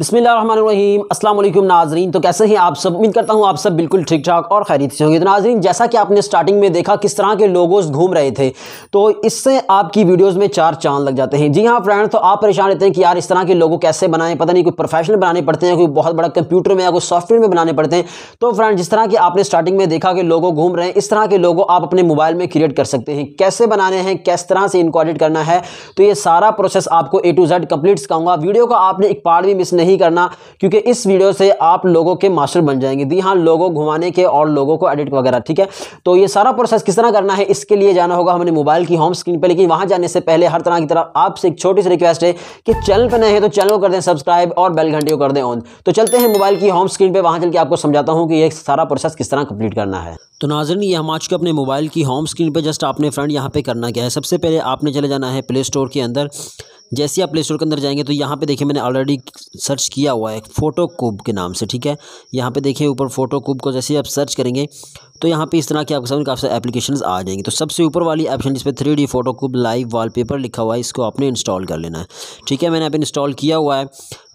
बसमीम अल्लाम नाजरीन तो कैसे हैं आप सब उम्मीद करता हूँ आप सब बिल्कुल ठीक ठाक और खैरियत से होंगे तो नाजरीन जैसा कि आपने स्टार्टिंग में देखा किस तरह के लोगोज़ घूम रहे थे तो इससे आपकी वीडियोस में चार चांद लग जाते हैं जी हाँ फ्रेंड तो आप परेशान रहते हैं कि यार इस तरह के लोगों कैसे बनाएं पता नहीं कोई प्रोफेशनल बनाने पड़ते हैं कोई बहुत बड़ा कंप्यूटर में या कोई सॉफ्टवेयर में बनाने पड़ते हैं तो फ्रेंड जिस तरह की आपने स्टार्टिंग में देखा कि लोगों घूम रहे हैं इस तरह के लोगों आप अपने मोबाइल में क्रिएट कर सकते हैं कैसे बनाने हैं किस तरह से इनको एडिट करना है तो ये सारा प्रोसेस आपको ए टू जेड कंप्लीट सिखाऊंगा वीडियो का आपने एक पार्ट भी मिस नहीं नहीं करना क्योंकि इस वीडियो से आप लोगों के मास्टर बन जाएंगे जी हाँ लोगों घुमाने के और लोगों को एडिट वगैरह ठीक है तो ये सारा प्रोसेस किस तरह करना है इसके लिए जाना होगा हमने मोबाइल की होम स्क्रीन पर लेकिन वहाँ जाने से पहले हर तरह की तरफ आपसे एक छोटी सी रिक्वेस्ट है कि चैनल पर नए हैं तो चैनल को कर दें सब्सक्राइब और बेल घंटी को कर दें ऑन तो चलते हैं मोबाइल की होम स्क्रीन पर वहाँ चल के आपको समझाता हूँ कि यह सारा प्रोसेस किस तरह कंप्लीट करना है तो नाजन ये हम आज के अपने मोबाइल की होम स्क्रीन पे जस्ट आपने फ्रंट यहाँ पे करना क्या है सबसे पहले आपने चले जाना है प्ले स्टोर के अंदर जैसे आप प्ले स्टोर के अंदर जाएंगे तो यहाँ पे देखिए मैंने ऑलरेडी सर्च किया हुआ है फ़ोटो कूब के नाम से ठीक है यहाँ पे देखिए ऊपर फ़ोटो कूब को जैसे आप सर्च करेंगे तो यहाँ पे इस तरह के आपके सामने काफ़ी सारे एप्लीकेशन आ जाएंगे तो सबसे ऊपर वाली ऑप्शन जिस पर three D photo cube live paper लिखा हुआ है इसको आपने इंस्टॉल कर लेना है ठीक है मैंने आप इंस्टॉल किया हुआ है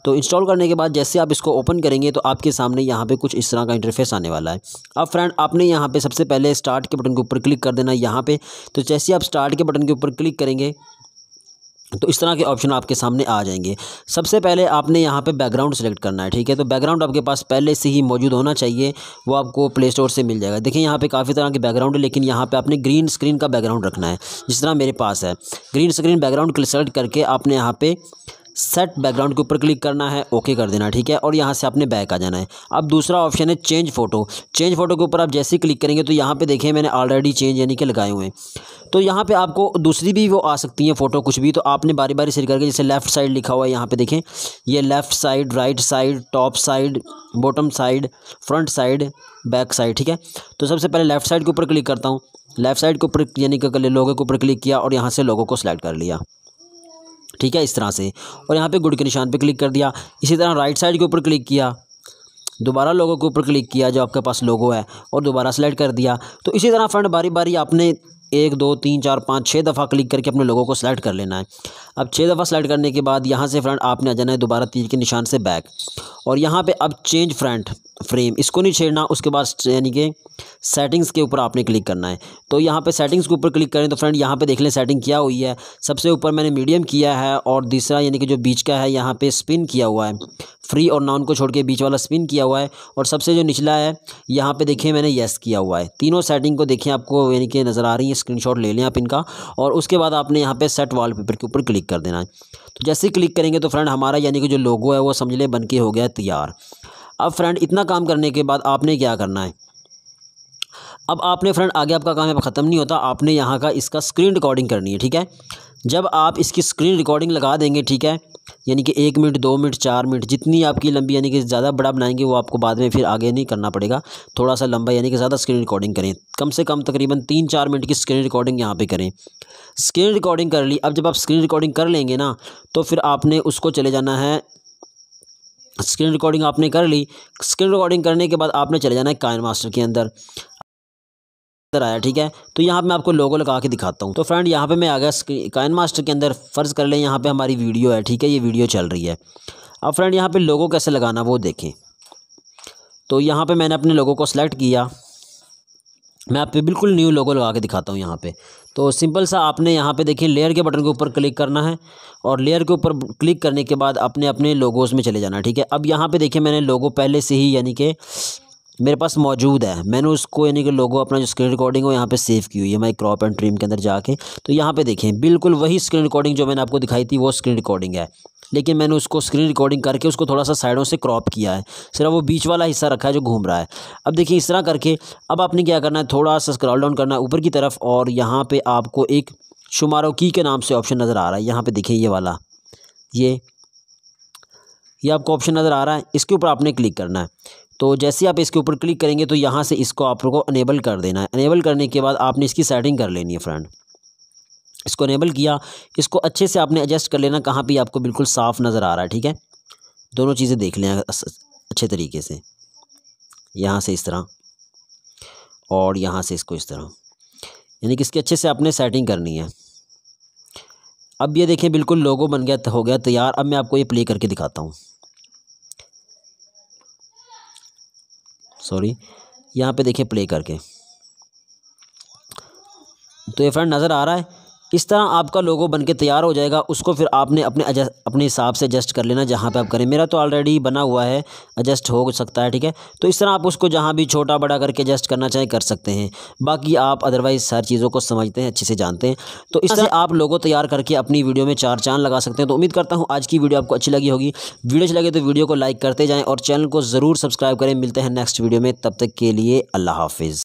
तो इंस्टॉल करने के बाद जैसे आप इसको ओपन करेंगे तो आपके सामने यहाँ पे कुछ इस तरह का इंटरफेस आने वाला है अब फ्रेंड आपने यहाँ पे सबसे पहले स्टार्ट के बटन के ऊपर क्लिक कर देना है यहाँ पे तो जैसे आप स्टार्ट के बटन के ऊपर क्लिक करेंगे तो इस तरह के ऑप्शन आपके सामने आ जाएंगे सबसे पहले आपने यहाँ पे बैकग्राउंड सेलेक्ट करना है ठीक है तो बैकग्राउंड आपके पास पहले से ही मौजूद होना चाहिए वो आपको प्ले स्टोर से मिल जाएगा देखिए यहाँ पे काफ़ी तरह के बैकग्राउंड है लेकिन यहाँ पे आपने ग्रीन स्क्रीन का बैकग्राउंड रखना है जिस तरह मेरे पास है ग्रीन स्क्रीन बैकग्राउंड सेलेक्ट करके आपने यहाँ पर सेट बैकग्राउंड के ऊपर क्लिक करना है ओके कर देना ठीक है और यहाँ से आपने बैक आ जाना है अब दूसरा ऑप्शन है चेंज फोटो चेंज फोटो के ऊपर आप जैसे ही क्लिक करेंगे तो यहाँ पे देखिए मैंने ऑलरेडी चेंज यानी कि लगाए हुए हैं तो यहाँ पे आपको दूसरी भी वो आ सकती हैं फ़ोटो कुछ भी तो आपने बारी बारी सिर करके जैसे लेफ्ट साइड लिखा हुआ है यहाँ पर देखें ये left side right side top side bottom side front side back side ठीक है तो सबसे पहले लेफ़्ट साइड के ऊपर क्लिक करता हूँ लेफ़्ट साइड के ऊपर यानी कि लोगों के ऊपर क्लिक किया और यहाँ से लोगों को सिलेक्ट कर लिया ठीक है इस तरह से और यहाँ पे गुड़ के निशान पे क्लिक कर दिया इसी तरह राइट साइड के ऊपर क्लिक किया दोबारा लोगों के ऊपर क्लिक किया जो आपके पास लोगो है और दोबारा सेलेक्ट कर दिया तो इसी तरह फ्रेंड बारी बारी आपने एक दो तीन चार पाँच छः दफ़ा क्लिक करके अपने लोगों को सेलेक्ट कर लेना है अब छः दफ़ा सेलेक्ट करने के बाद यहाँ से फ्रेंड आपने आ जाना है दोबारा तीर के निशान से बैक और यहाँ पे अब चेंज फ्रंट फ्रेम इसको नहीं छेड़ना उसके बाद यानी कि सेटिंग्स के ऊपर आपने क्लिक करना है तो यहाँ पे सेटिंग्स के ऊपर क्लिक करें तो फ्रेंड यहाँ पे देख लें सेटिंग क्या हुई है सबसे ऊपर मैंने मीडियम किया है और दूसरा यानी कि जो बीच का है यहाँ पे स्पिन किया हुआ है फ्री और नॉन को छोड़ के बीच वाला स्पिन किया हुआ है और सबसे जो निचला है यहाँ पे देखिए मैंने येस किया हुआ है तीनों सेटिंग को देखिए आपको यानी कि नज़र आ रही है स्क्रीनशॉट ले लें आप इनका और उसके बाद आपने यहाँ पे सेट वॉलपेपर के ऊपर क्लिक कर देना है तो जैसे ही क्लिक करेंगे तो फ्रेंड हमारा यानी कि जो लोगो है वो समझ लें बन के हो गया तैयार अब फ्रेंड इतना काम करने के बाद आपने क्या करना है अब आपने फ्रेंड आगे आपका काम ख़त्म नहीं होता आपने यहाँ का इसका स्क्रीन रिकॉर्डिंग करनी है ठीक है जब आप इसकी स्क्रीन रिकॉर्डिंग लगा देंगे ठीक है यानी कि एक मिनट दो मिनट चार मिनट जितनी आपकी लंबी यानी कि ज़्यादा बड़ा बनाएंगे वो आपको बाद में फिर आगे नहीं करना पड़ेगा थोड़ा सा लंबा यानी कि ज़्यादा स्क्रीन रिकॉर्डिंग करें कम से कम तकरीबन तीन चार मिनट की स्क्रीन रिकॉर्डिंग यहाँ पे करें स्क्रीन रिकॉर्डिंग कर ली अब जब आप स्क्रीन रिकॉर्डिंग कर लेंगे ना तो फिर आपने उसको चले जाना है स्क्रीन रिकॉर्डिंग आपने कर ली स्क्रीन रिकॉर्डिंग करने के बाद आपने चले जाना है काइन मास्टर के अंदर अंदर आया ठीक है तो यहाँ पे मैं आपको लोगो लगा के दिखाता हूँ तो फ्रेंड यहाँ पे मैं आ गया काइन मास्टर के अंदर फ़र्ज़ कर लें यहाँ पे हमारी वीडियो है ठीक है ये वीडियो चल रही है अब फ्रेंड यहाँ पे लोगो कैसे लगाना वो देखें तो यहाँ पर मैंने अपने लोगों को सिलेक्ट किया मैं आप बिल्कुल न्यू लोगो लगा के दिखाता हूँ यहाँ पर तो सिंपल सा आपने यहाँ पे देखिए लेयर के बटन के ऊपर क्लिक करना है और लेयर के ऊपर क्लिक करने के बाद अपने अपने लोगोस में चले जाना है ठीक है अब यहाँ पे देखिए मैंने लोगो पहले से ही यानी कि मेरे पास मौजूद है मैंने उसको यानी कि लोगो अपना जो स्क्रीन रिकॉर्डिंग है यहाँ पे सेव की हुई है मैं क्रॉप एंड ट्रीम के अंदर जाके तो यहाँ पे देखें बिल्कुल वही स्क्रीन रिकॉर्डिंग जो मैंने आपको दिखाई थी वो स्क्रीन रिकॉर्डिंग है लेकिन मैंने उसको स्क्रीन रिकॉर्डिंग करके उसको थोड़ा सा साइडों से क्रॉप किया है सिर्फ वो बीच वाला हिस्सा रखा है जो घूम रहा है अब देखिए इस तरह करके अब आपने क्या करना है थोड़ा सा स्क्रॉल डाउन करना है ऊपर की तरफ और यहाँ पर आपको एक शुमारो की के नाम से ऑप्शन नज़र आ रहा है यहाँ पर देखिए ये वाला ये ये आपको ऑप्शन नज़र आ रहा है इसके ऊपर आपने क्लिक करना है तो जैसे ही आप इसके ऊपर क्लिक करेंगे तो यहाँ से इसको आपको अनेबल कर देना है अनेबल करने के बाद आपने इसकी सेटिंग कर लेनी है फ्रेंड इसको इनेबल किया इसको अच्छे से आपने एडजस्ट कर लेना कहाँ पर आपको बिल्कुल साफ़ नज़र आ रहा है ठीक है दोनों चीज़ें देख लें अच्छे तरीके से यहाँ से इस तरह और यहाँ से इसको इस तरह यानी कि इसके अच्छे से आपने सेटिंग करनी है अब ये देखें बिल्कुल लोगो बन गया हो गया तैयार अब मैं आपको ये प्ले करके दिखाता हूँ सॉरी यहाँ पे देखें प्ले करके तो ये फ्रेंड नज़र आ रहा है इस तरह आपका लोगो बन के तैयार हो जाएगा उसको फिर आपने अपने अपने हिसाब से एडजस्ट कर लेना जहाँ पे आप करें मेरा तो ऑलरेडी बना हुआ है एडजस्ट हो सकता है ठीक है तो इस तरह आप उसको जहाँ भी छोटा बड़ा करके एडजस्ट करना चाहें कर सकते हैं बाकी आप अदरवाइज़ सारी चीज़ों को समझते हैं अच्छे से जानते हैं तो इस तरह आप लोगों तैयार करके अपनी वीडियो में चार चांद लगा सकते हैं तो उम्मीद करता हूँ आज की वीडियो आपको अच्छी लगी होगी वीडियो अच्छी लगे तो वीडियो को लाइक करते जाएँ और चैनल को ज़रूर सब्सक्राइब करें मिलते हैं नेक्स्ट वीडियो में तब तक के लिए अल्लाह हाफिज़